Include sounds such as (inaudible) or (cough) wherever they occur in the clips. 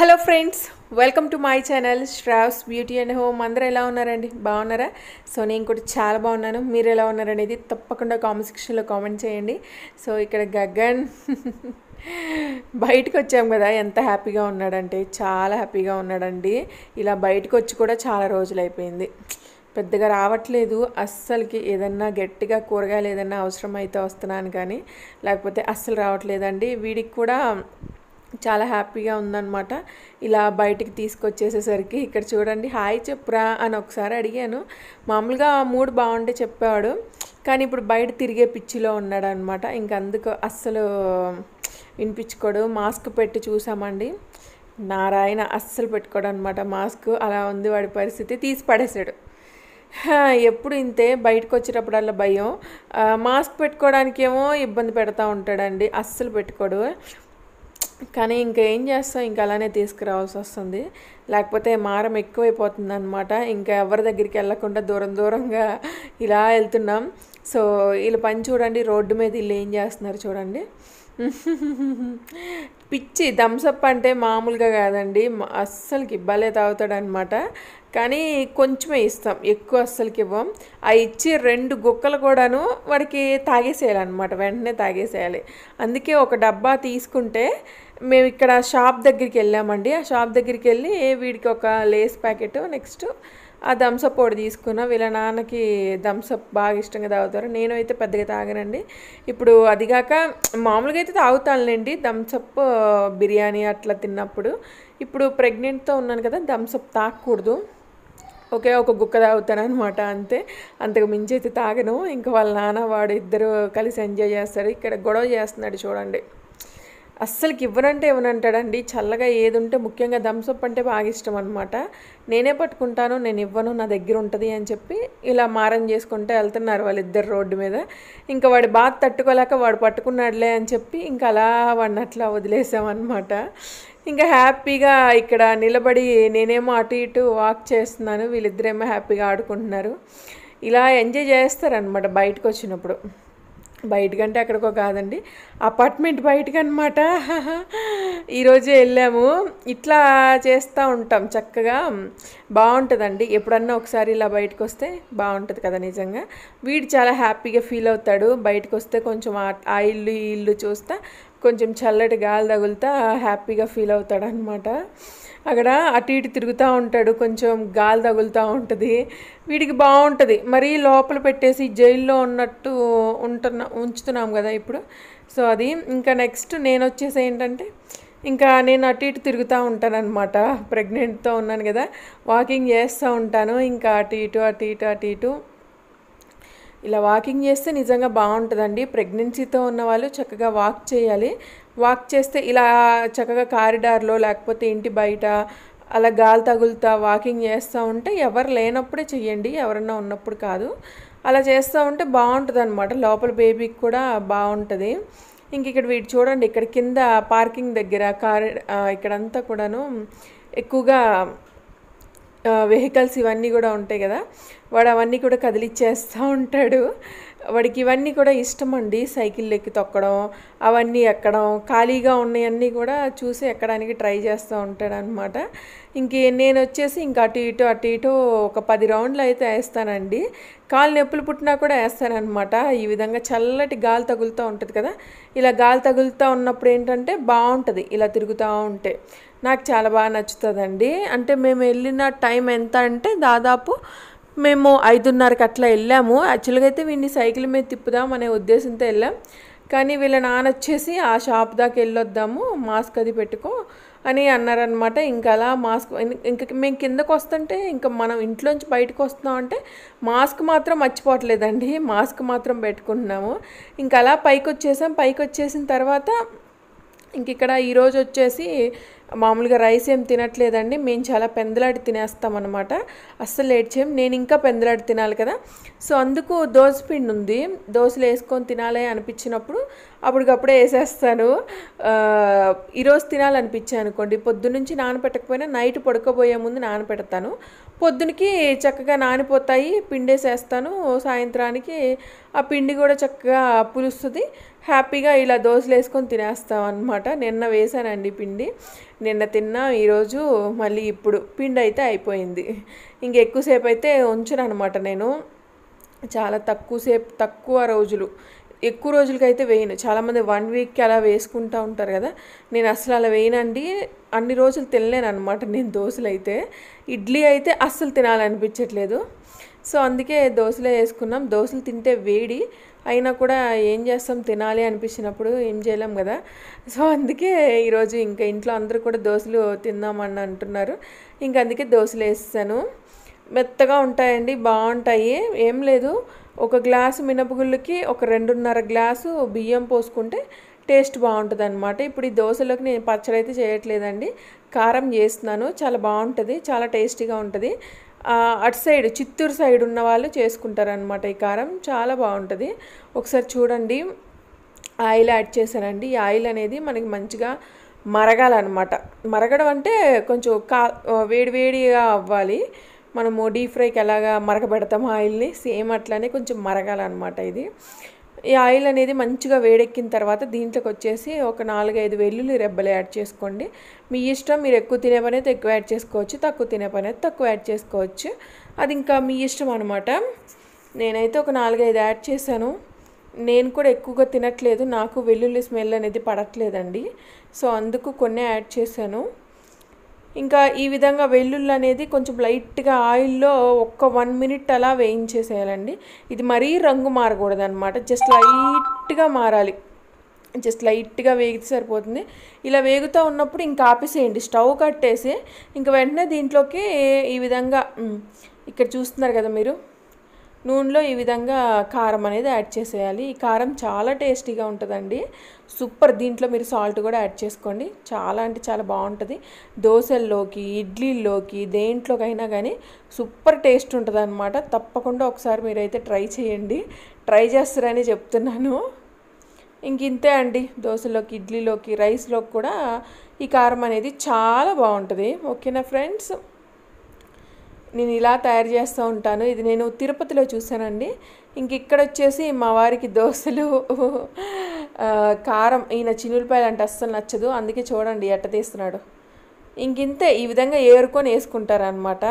hello friends welcome to my channel Shravs beauty and home అందరూ ఎలా ఉన్నారండి బాగున్నారా సో నేను కూడా చాలా బాగున్నాను మీరు ఎలా ఉన్నారనేది తప్పకుండా కామెంట్ సెక్షన్లో కామెంట్ చేయండి సో ఇక్కడ గగన్ (laughs) బయటకు వచ్చాం కదా ఎంత హ్యాపీగా ఉన్నాడంటే చాలా హ్యాపీగా ఉన్నాడండి ఇలా బయటకు వచ్చి కూడా చాలా రోజులు అయిపోయింది పెద్దగా రావట్లేదు అస్సలకి ఏదన్నా గట్టిగా కూరగాయలు ఏదన్నా అవసరం అయితే వస్తున్నాను కానీ లేకపోతే అస్సలు రావట్లేదండి వీడికి కూడా చాలా హ్యాపీగా ఉందన్నమాట ఇలా బయటికి తీసుకొచ్చేసేసరికి ఇక్కడ చూడండి హాయ్ చెప్పురా అని ఒకసారి అడిగాను మామూలుగా మూడు బాగుంటే చెప్పాడు కానీ ఇప్పుడు బయట తిరిగే పిచ్చిలో ఉన్నాడు అనమాట అందుకు అస్సలు వినిపించుకోడు మాస్క్ పెట్టి చూసామండి నారాయణ అస్సలు పెట్టుకోడు అనమాట మాస్క్ అలా ఉంది వాడి పరిస్థితి తీసి పడేశాడు ఎప్పుడు ఇంతే బయటకు వచ్చేటప్పుడల్లా భయం మాస్క్ పెట్టుకోవడానికేమో ఇబ్బంది పెడతా ఉంటాడండి అస్సలు పెట్టుకోడు కానీ ఇంకా ఏం చేస్తాం ఇంకా అలానే తీసుకురావాల్సి వస్తుంది లేకపోతే మారం ఎక్కువైపోతుంది అనమాట ఇంకా ఎవరి దగ్గరికి వెళ్ళకుండా దూరం దూరంగా ఇలా వెళ్తున్నాం సో వీళ్ళు పని చూడండి రోడ్డు మీద వీళ్ళు ఏం చేస్తున్నారు చూడండి పిచ్చి థమ్స్అప్ అంటే మామూలుగా కాదండి అస్సలకి భలే తాగుతాడనమాట కానీ కొంచెమే ఇస్తాం ఎక్కువ అస్సలకి ఇవ్వం ఆ ఇచ్చి రెండు గుక్కలు కూడాను వాడికి తాగేసేయాలన్నమాట వెంటనే తాగేసేయాలి అందుకే ఒక డబ్బా తీసుకుంటే మేము ఇక్కడ షాప్ దగ్గరికి వెళ్ళామండి ఆ షాప్ దగ్గరికి వెళ్ళి వీడికి ఒక లేస్ ప్యాకెట్ నెక్స్ట్ ఆ థమ్సప్ పొడి తీసుకున్నా వీళ్ళ నాన్నకి థమ్సప్ బాగా ఇష్టంగా తాగుతారు నేను అయితే పెద్దగా తాగనండి ఇప్పుడు అదిగాక మామూలుగా అయితే తాగుతానులేండి థమ్సప్ బిర్యానీ అట్లా తిన్నప్పుడు ఇప్పుడు ప్రెగ్నెంట్తో ఉన్నాను కదా థమ్సప్ తాగకూడదు ఒకే ఒక గుక్క తాగుతాను అనమాట అంతే అంతకు మించి అయితే తాగను ఇంకా వాళ్ళ నాన్న వాడు ఇద్దరు కలిసి ఎంజాయ్ చేస్తారు ఇక్కడ గొడవ చేస్తున్నాడు చూడండి అస్సలకి ఇవ్వనంటే ఇవ్వనంటాడండి చల్లగా ఏది ఉంటే ముఖ్యంగా థమ్స్అప్ అంటే బాగా ఇష్టం అనమాట నేనే పట్టుకుంటాను నేను ఇవ్వను నా దగ్గర ఉంటుంది అని చెప్పి ఇలా మారం చేసుకుంటే వెళ్తున్నారు వాళ్ళిద్దరు రోడ్డు మీద ఇంకా వాడి బాధ తట్టుకోలేక వాడు పట్టుకున్నాడులే అని చెప్పి ఇంకా అలా వాడిని అట్లా వదిలేసామన్నమాట ఇంకా హ్యాపీగా ఇక్కడ నిలబడి నేనేమో అటు ఇటు వాక్ చేస్తున్నాను వీళ్ళిద్దరేమో హ్యాపీగా ఆడుకుంటున్నారు ఇలా ఎంజాయ్ చేస్తారనమాట బయటకు వచ్చినప్పుడు బయటకంటే ఎక్కడికో కాదండి అపార్ట్మెంట్ అనమాట ఈరోజే వెళ్ళాము ఇట్లా చేస్తూ ఉంటాం చక్కగా బాగుంటుందండి ఎప్పుడన్నా ఒకసారి ఇలా బయటకు వస్తే బాగుంటుంది కదా నిజంగా వీడు చాలా హ్యాపీగా ఫీల్ అవుతాడు బయటకు వస్తే కొంచెం ఆ ఇల్లు ఇల్లు చూస్తా కొంచెం చల్లటి గాలి తగులుతా హ్యాపీగా ఫీల్ అవుతాడు అనమాట అక్కడ అటు ఇటు తిరుగుతూ ఉంటాడు కొంచెం గాలి తగులుతూ ఉంటుంది వీడికి బాగుంటుంది మరీ లోపల పెట్టేసి జైల్లో ఉన్నట్టు ఉంటున్న ఉంచుతున్నాం కదా ఇప్పుడు సో అది ఇంకా నెక్స్ట్ నేను వచ్చేసి ఏంటంటే ఇంకా నేను అటు ఇటు తిరుగుతూ ఉంటానన్నమాట ప్రెగ్నెంట్తో ఉన్నాను కదా వాకింగ్ చేస్తూ ఉంటాను ఇంకా అటు ఇటు అటు ఇటు అటు ఇటు ఇలా వాకింగ్ చేస్తే నిజంగా బాగుంటుందండి ప్రెగ్నెన్సీతో ఉన్న వాళ్ళు చక్కగా వాక్ చేయాలి వాక్ చేస్తే ఇలా చక్కగా కారిడార్లో లేకపోతే ఇంటి బయట అలా గాలి తగులుతా వాకింగ్ చేస్తూ ఉంటే ఎవరు లేనప్పుడే చెయ్యండి ఎవరన్నా ఉన్నప్పుడు కాదు అలా చేస్తూ ఉంటే బాగుంటుంది అనమాట లోపల బేబీకి కూడా బాగుంటుంది ఇంక ఇక్కడ వీటి చూడండి ఇక్కడ కింద పార్కింగ్ దగ్గర కార్ ఇక్కడంతా కూడాను ఎక్కువగా వెహికల్స్ ఇవన్నీ కూడా ఉంటాయి కదా వాడు అవన్నీ కూడా కదిలిచ్చేస్తూ ఉంటాడు వాడికి ఇవన్నీ కూడా ఇష్టం అండి సైకిల్ ఎక్కి తొక్కడం అవన్నీ ఎక్కడం ఖాళీగా ఉన్నాయన్నీ కూడా చూసి ఎక్కడానికి ట్రై చేస్తూ ఉంటాడనమాట ఇంకే నేను వచ్చేసి ఇంకా అటు ఇటు అటు ఇటు ఒక పది రౌండ్లు అయితే వేస్తానండి కాలు నొప్పులు పుట్టినా కూడా వేస్తానమాట ఈ విధంగా చల్లటి గాలి తగులుతూ ఉంటుంది కదా ఇలా గాలి తగులుతూ ఉన్నప్పుడు ఏంటంటే బాగుంటుంది ఇలా తిరుగుతూ ఉంటే నాకు చాలా బాగా నచ్చుతుందండి అంటే మేము వెళ్ళిన టైం ఎంత అంటే దాదాపు మేము ఐదున్నరకి అట్లా వెళ్ళాము యాక్చువల్గా అయితే వీడిని సైకిల్ మీద తిప్పుదాం అనే ఉద్దేశంతో వెళ్ళాం కానీ వీళ్ళ నాన్న వచ్చేసి ఆ షాప్ దాకా వెళ్ళొద్దాము మాస్క్ అది పెట్టుకో అని అన్నారనమాట ఇంకా అలా మాస్క్ ఇంక మేము కిందకు వస్తుంటే ఇంకా మనం ఇంట్లోంచి బయటకు వస్తున్నాం అంటే మాస్క్ మాత్రం మర్చిపోవట్లేదండి మాస్క్ మాత్రం పెట్టుకుంటున్నాము ఇంకా అలా పైకి వచ్చేసాం పైకి వచ్చేసిన తర్వాత ఇంక ఇక్కడ ఈరోజు వచ్చేసి మామూలుగా రైస్ ఏం తినట్లేదండి మేము చాలా పెందలాడి తినేస్తాం అనమాట అస్సలు లేట్ చేయం నేను ఇంకా పెందలాడి తినాలి కదా సో అందుకు దోశ పిండి ఉంది దోశలు వేసుకొని తినాలి అనిపించినప్పుడు అప్పటికప్పుడే వేసేస్తాను ఈరోజు తినాలనిపించాను అనుకోండి పొద్దున్నుంచి నానపెట్టకపోయినా నైట్ పడుకోబోయే ముందు నానపెడతాను పొద్దునకి చక్కగా నానిపోతాయి పిండేసేస్తాను సాయంత్రానికి ఆ పిండి కూడా చక్కగా పులుస్తుంది హ్యాపీగా ఇలా దోశలు వేసుకొని తినేస్తాం అనమాట నిన్న వేసానండి పిండి నిన్న తిన్నా ఈరోజు మళ్ళీ ఇప్పుడు పిండి అయితే అయిపోయింది ఇంకెక్కువసేపు అయితే ఉంచను అనమాట నేను చాలా తక్కువసేపు తక్కువ రోజులు ఎక్కువ రోజులకైతే వేయను చాలామంది వన్ వీక్కి అలా వేసుకుంటూ ఉంటారు కదా నేను అసలు అలా వేయనండి అన్ని రోజులు తినలేను అనమాట నేను దోశలు అయితే ఇడ్లీ అయితే అస్సలు తినాలనిపించట్లేదు సో అందుకే దోశలే వేసుకున్నాం దోశలు తింటే వేడి అయినా కూడా ఏం చేస్తాం తినాలి అనిపించినప్పుడు ఏం చేయలేం కదా సో అందుకే ఈరోజు ఇంకా ఇంట్లో అందరూ కూడా దోశలు తిందామని అంటున్నారు ఇంకా అందుకే దోశలు వేస్తాను మెత్తగా ఉంటాయండి బాగుంటాయి ఏం లేదు ఒక గ్లాసు మినపగుళ్ళకి ఒక రెండున్నర గ్లాసు బియ్యం పోసుకుంటే టేస్ట్ బాగుంటుంది అనమాట ఇప్పుడు ఈ దోశలోకి నేను పచ్చడి అయితే చేయట్లేదండి కారం చేస్తున్నాను చాలా బాగుంటుంది చాలా టేస్టీగా ఉంటుంది అటు సైడ్ చిత్తూరు సైడ్ ఉన్న వాళ్ళు చేసుకుంటారనమాట ఈ కారం చాలా బాగుంటుంది ఒకసారి చూడండి ఆయిల్ యాడ్ చేశానండి ఈ ఆయిల్ అనేది మనకి మంచిగా మరగాలన్నమాట మరగడం అంటే కొంచెం కా వేడివేడిగా అవ్వాలి మనము డీప్ ఫ్రైకి ఎలాగా మరగబెడతాం ఆయిల్ని సేమ్ అట్లానే కొంచెం మరగాలన్నమాట ఇది ఈ ఆయిల్ అనేది మంచిగా వేడెక్కిన తర్వాత దీంట్లోకి వచ్చేసి ఒక నాలుగైదు వెల్లుల్లి రెబ్బలు యాడ్ చేసుకోండి మీ ఇష్టం మీరు ఎక్కువ తినే పని అయితే ఎక్కువ యాడ్ చేసుకోవచ్చు తక్కువ తినే పని అయితే తక్కువ యాడ్ చేసుకోవచ్చు అది ఇంకా మీ ఇష్టం అనమాట నేనైతే ఒక నాలుగైదు యాడ్ చేశాను నేను కూడా ఎక్కువగా తినట్లేదు నాకు వెల్లుల్లి స్మెల్ అనేది పడట్లేదండి సో అందుకు కొన్ని యాడ్ చేశాను ఇంకా ఈ విధంగా వెల్లుల్లి అనేది కొంచెం లైట్గా ఆయిల్లో ఒక్క వన్ మినిట్ అలా వేయించేసేయాలండి ఇది మరీ రంగు మారకూడదు అనమాట జస్ట్ లైట్గా మారాలి జస్ట్ లైట్గా వేగితే సరిపోతుంది ఇలా వేగుతూ ఉన్నప్పుడు ఇంకా ఆపేసేయండి స్టవ్ కట్టేసి ఇంకా వెంటనే దీంట్లోకి ఈ విధంగా ఇక్కడ చూస్తున్నారు కదా మీరు నూనెలో ఈ విధంగా కారం అనేది యాడ్ చేసేయాలి ఈ కారం చాలా టేస్టీగా ఉంటుందండి సూపర్ దీంట్లో మీరు సాల్ట్ కూడా యాడ్ చేసుకోండి చాలా అంటే చాలా బాగుంటుంది దోశల్లోకి ఇడ్లీల్లోకి దేంట్లోకైనా కానీ సూపర్ టేస్ట్ ఉంటుంది అనమాట తప్పకుండా ఒకసారి మీరైతే ట్రై చేయండి ట్రై చేస్తారని చెప్తున్నాను ఇంక ఇంతే అండి దోశలోకి ఇడ్లీలోకి రైస్లోకి కూడా ఈ కారం అనేది చాలా బాగుంటుంది ఓకేనా ఫ్రెండ్స్ నేను ఇలా తయారు చేస్తూ ఉంటాను ఇది నేను తిరుపతిలో చూశానండి ఇంక ఇక్కడ వచ్చేసి మా వారికి దోశలు కారం ఈయన చిన్నులపాయలు అంటే అస్సలు నచ్చదు అందుకే చూడండి ఎట్ట తీస్తున్నాడు ఇంకింతే ఈ విధంగా ఏరుకొని వేసుకుంటారనమాట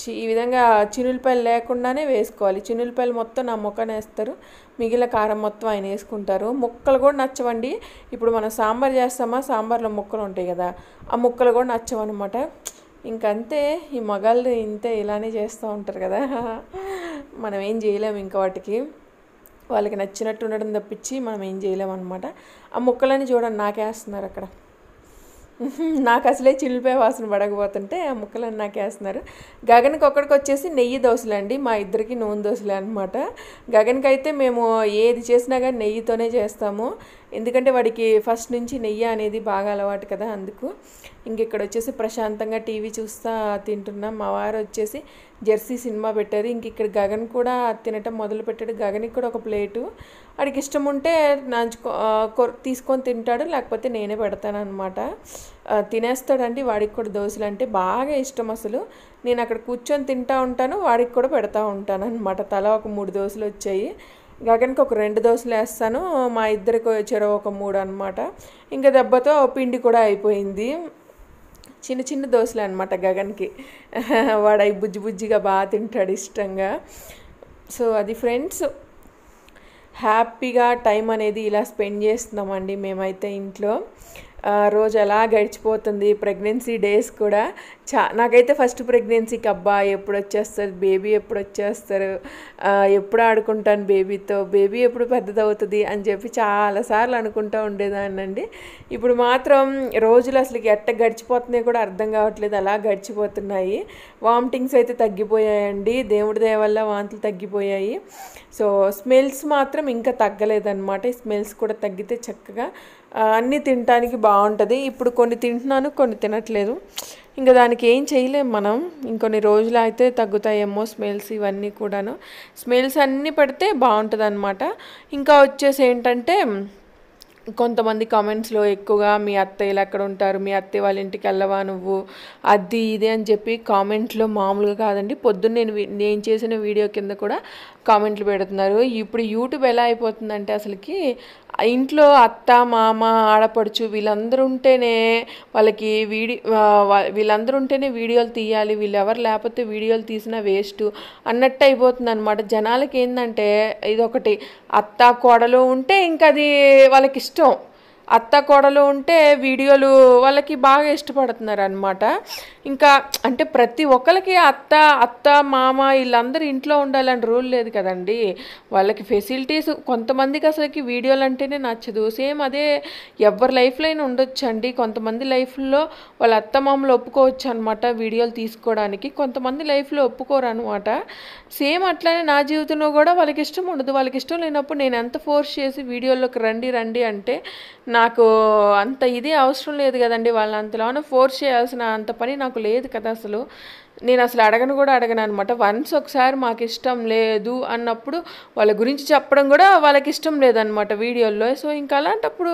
చి ఈ విధంగా చినులపాయలు లేకుండానే వేసుకోవాలి చినులపాయలు మొత్తం నా ముఖాన్ని వేస్తారు మిగిలిన కారం మొత్తం ఆయన వేసుకుంటారు ముక్కలు కూడా నచ్చవండి ఇప్పుడు మనం సాంబార్ చేస్తామా సాంబార్లో ముక్కలు ఉంటాయి కదా ఆ ముక్కలు కూడా నచ్చవన్నమాట ఇంకంతే ఈ మగాళ్ళు ఇంతే ఇలానే చేస్తూ ఉంటారు కదా (laughs) మనం ఏం చేయలేము ఇంకా వాటికి వాళ్ళకి నచ్చినట్టు ఉండడం తప్పించి మనం ఏం చేయలేమన్నమాట ఆ ముక్కలని చూడండి నాకేస్తున్నారు అక్కడ నాకు అసలే చిల్లిపోయి వాసన పడకపోతుంటే ఆ నాకు నాకేస్తున్నారు గగన్కి ఒక్కడికి వచ్చేసి నెయ్యి దోశలు అండి మా ఇద్దరికి నూనె దోశలే అనమాట గగన్కి అయితే మేము ఏది చేసినా కానీ నెయ్యితోనే చేస్తాము ఎందుకంటే వాడికి ఫస్ట్ నుంచి నెయ్యి అనేది బాగా అలవాటు కదా అందుకు ఇంక ఇక్కడ వచ్చేసి ప్రశాంతంగా టీవీ చూస్తా తింటున్నాం మా వారు వచ్చేసి జెర్సీ సినిమా పెట్టారు ఇంక ఇక్కడ గగన్ కూడా తినటం మొదలు పెట్టాడు గగన్కి కూడా ఒక ప్లేటు వాడికి ఇష్టం ఉంటే నంచుకో తీసుకొని తింటాడు లేకపోతే నేనే పెడతాను అనమాట తినేస్తాడండి వాడికి కూడా దోశలు అంటే బాగా ఇష్టం అసలు నేను అక్కడ కూర్చొని తింటా ఉంటాను వాడికి కూడా పెడతా ఉంటాను అనమాట తల ఒక మూడు దోశలు వచ్చాయి గగన్కి ఒక రెండు దోశలు వేస్తాను మా ఇద్దరికి చెరో ఒక మూడు అనమాట ఇంకా దెబ్బతో పిండి కూడా అయిపోయింది చిన్న చిన్న దోశలు అనమాట గగన్కి (laughs) వాడు అవి బుజ్జి బుజ్జిగా బాగా తింటాడు ఇష్టంగా సో అది ఫ్రెండ్స్ హ్యాపీగా టైం అనేది ఇలా స్పెండ్ చేస్తున్నామండి మేమైతే ఇంట్లో రోజు ఎలా గడిచిపోతుంది ప్రెగ్నెన్సీ డేస్ కూడా చా నాకైతే ఫస్ట్ ప్రెగ్నెన్సీకి అబ్బా ఎప్పుడు వచ్చేస్తారు బేబీ ఎప్పుడు వచ్చేస్తారు ఎప్పుడు ఆడుకుంటాను బేబీతో బేబీ ఎప్పుడు పెద్దదవుతుంది అని చెప్పి చాలాసార్లు అనుకుంటూ ఉండేదాన్నండి ఇప్పుడు మాత్రం రోజులు అసలు ఎట్ట గడిచిపోతున్నాయి కూడా అర్థం కావట్లేదు అలా గడిచిపోతున్నాయి వామిటింగ్స్ అయితే తగ్గిపోయాయండి దేవుడి దయ వల్ల వాంతులు తగ్గిపోయాయి సో స్మెల్స్ మాత్రం ఇంకా తగ్గలేదన్నమాట ఈ స్మెల్స్ కూడా తగ్గితే చక్కగా అన్నీ తినటానికి బాగుంది బాగుంటుంది ఇప్పుడు కొన్ని తింటున్నాను కొన్ని తినట్లేదు ఇంకా దానికి ఏం చేయలేం మనం ఇంకొన్ని రోజులు అయితే తగ్గుతాయేమో స్మెల్స్ ఇవన్నీ కూడాను స్మెల్స్ అన్నీ పడితే బాగుంటుంది అనమాట ఇంకా వచ్చేసి ఏంటంటే కొంతమంది కామెంట్స్లో ఎక్కువగా మీ అత్తయ్యలు ఎక్కడ ఉంటారు మీ అత్తయ్య వాళ్ళ ఇంటికి వెళ్ళవా నువ్వు అది ఇది అని చెప్పి కామెంట్లో మామూలుగా కాదండి పొద్దున్న నేను నేను చేసిన వీడియో కింద కూడా కామెంట్లు పెడుతున్నారు ఇప్పుడు యూట్యూబ్ ఎలా అయిపోతుందంటే అసలుకి ఇంట్లో అత్త మామ ఆడపడుచు వీళ్ళందరూ ఉంటేనే వాళ్ళకి వీడి వీళ్ళందరూ ఉంటేనే వీడియోలు తీయాలి వీళ్ళెవరు లేకపోతే వీడియోలు తీసినా వేస్ట్ అన్నట్టు అయిపోతుంది అనమాట జనాలకి ఏంటంటే ఇదొకటి అత్త కోడలు ఉంటే ఇంకా అది వాళ్ళకి ఇష్టం అత్త కోడలు ఉంటే వీడియోలు వాళ్ళకి బాగా ఇష్టపడుతున్నారు అనమాట ఇంకా అంటే ప్రతి ఒక్కరికి అత్త అత్త మామ వీళ్ళందరూ ఇంట్లో ఉండాలని రూల్ లేదు కదండి వాళ్ళకి ఫెసిలిటీస్ కొంతమందికి అసలుకి వీడియోలు అంటేనే నచ్చదు సేమ్ అదే ఎవరి లైఫ్లో అయినా ఉండొచ్చండి కొంతమంది లైఫ్లో వాళ్ళ అత్త మామలు ఒప్పుకోవచ్చు అనమాట వీడియోలు తీసుకోవడానికి కొంతమంది లైఫ్లో ఒప్పుకోరు అనమాట సేమ్ అట్లానే నా జీవితంలో కూడా వాళ్ళకి ఇష్టం ఉండదు వాళ్ళకి ఇష్టం లేనప్పుడు నేను ఎంత ఫోర్స్ చేసి వీడియోలోకి రండి రండి అంటే నా నాకు అంత ఇది అవసరం లేదు కదండి వాళ్ళంతలోనూ ఫోర్స్ చేయాల్సిన అంత పని నాకు లేదు కదా అసలు నేను అసలు అడగను కూడా అడగను అనమాట వన్స్ ఒకసారి మాకు ఇష్టం లేదు అన్నప్పుడు వాళ్ళ గురించి చెప్పడం కూడా వాళ్ళకి ఇష్టం లేదనమాట వీడియోల్లో సో ఇంకా అలాంటప్పుడు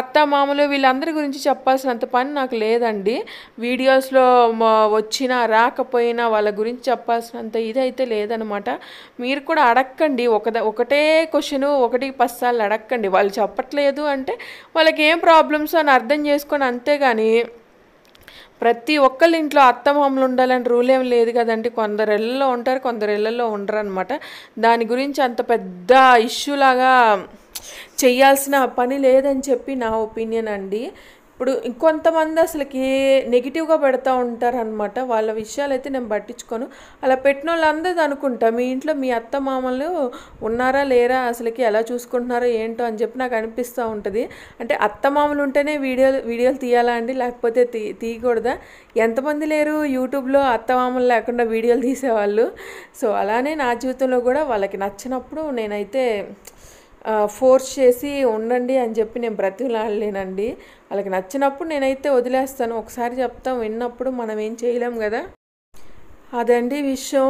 అత్త మామలు వీళ్ళందరి గురించి చెప్పాల్సినంత పని నాకు లేదండి వీడియోస్లో వచ్చినా రాకపోయినా వాళ్ళ గురించి చెప్పాల్సినంత ఇదైతే లేదనమాట మీరు కూడా అడక్కండి ఒక ఒకటే క్వశ్చను ఒకటి పస్సాలు అడక్కండి వాళ్ళు చెప్పట్లేదు అంటే వాళ్ళకి ఏం ప్రాబ్లమ్స్ అని అర్థం చేసుకొని అంతేగాని ప్రతి ఒక్కళ్ళ ఇంట్లో అత్తమామలు ఉండాలని రూల్ ఏం లేదు కదండి కొందరు ఇళ్ళల్లో ఉంటారు కొందరు ఇళ్ళల్లో ఉండరు అనమాట దాని గురించి అంత పెద్ద ఇష్యూలాగా చేయాల్సిన పని లేదని చెప్పి నా ఒపీనియన్ అండి ఇప్పుడు ఇంకొంతమంది అసలుకి నెగిటివ్గా పెడతా ఉంటారనమాట వాళ్ళ విషయాలు అయితే నేను పట్టించుకోను అలా పెట్టిన వాళ్ళందరూ అనుకుంటా మీ ఇంట్లో మీ అత్త మామలు ఉన్నారా లేరా అసలుకి ఎలా చూసుకుంటున్నారో ఏంటో అని చెప్పి నాకు అనిపిస్తూ ఉంటుంది అంటే అత్త మామలు ఉంటేనే వీడియోలు వీడియోలు తీయాలా అండి లేకపోతే తీ తీయకూడదా ఎంతమంది లేరు యూట్యూబ్లో అత్త మామలు లేకుండా వీడియోలు తీసేవాళ్ళు సో అలానే నా జీవితంలో కూడా వాళ్ళకి నచ్చినప్పుడు నేనైతే ఫోర్స్ చేసి ఉండండి అని చెప్పి నేను బ్రతిలాడలేనండి వాళ్ళకి నచ్చినప్పుడు నేనైతే వదిలేస్తాను ఒకసారి చెప్తాం విన్నప్పుడు మనం ఏం చేయలేం కదా అదండి విషయం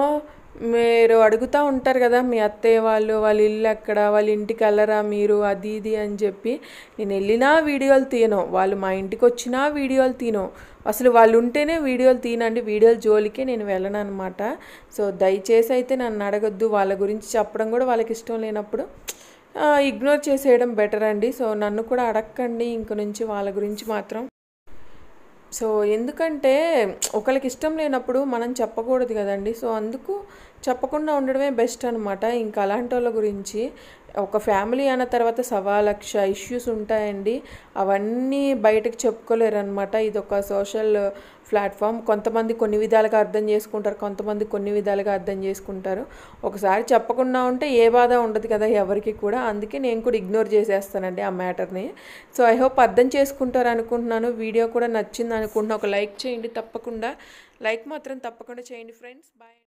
మీరు అడుగుతూ ఉంటారు కదా మీ అత్తయ్య వాళ్ళు వాళ్ళ ఇల్లు ఎక్కడ వాళ్ళ ఇంటికి వెళ్ళరా మీరు అది ఇది అని చెప్పి నేను వెళ్ళినా వీడియోలు తీయను వాళ్ళు మా ఇంటికి వచ్చినా వీడియోలు తీను అసలు వాళ్ళు ఉంటేనే వీడియోలు తీనండి వీడియోలు జోలికే నేను వెళ్ళను అనమాట సో దయచేసి అయితే నన్ను అడగొద్దు వాళ్ళ గురించి చెప్పడం కూడా వాళ్ళకి ఇష్టం లేనప్పుడు ఇగ్నోర్ చేసేయడం బెటర్ అండి సో నన్ను కూడా అడగండి ఇంక నుంచి వాళ్ళ గురించి మాత్రం సో ఎందుకంటే ఒకరికి ఇష్టం లేనప్పుడు మనం చెప్పకూడదు కదండి సో అందుకు చెప్పకుండా ఉండడమే బెస్ట్ అనమాట ఇంకా అలాంటి వాళ్ళ గురించి ఒక ఫ్యామిలీ అన్న తర్వాత సవా లక్ష ఇష్యూస్ ఉంటాయండి అవన్నీ బయటకు చెప్పుకోలేరు అనమాట ఇది ఒక సోషల్ ప్లాట్ఫామ్ కొంతమంది కొన్ని విధాలుగా అర్థం చేసుకుంటారు కొంతమంది కొన్ని విధాలుగా అర్థం చేసుకుంటారు ఒకసారి చెప్పకుండా ఉంటే ఏ బాధ ఉండదు కదా ఎవరికి కూడా అందుకే నేను కూడా ఇగ్నోర్ చేసేస్తానండి ఆ మ్యాటర్ని సో ఐ హోప్ అర్థం చేసుకుంటారు అనుకుంటున్నాను వీడియో కూడా నచ్చింది అనుకుంటున్నాను ఒక లైక్ చేయండి తప్పకుండా లైక్ మాత్రం తప్పకుండా చేయండి ఫ్రెండ్స్ బాయ్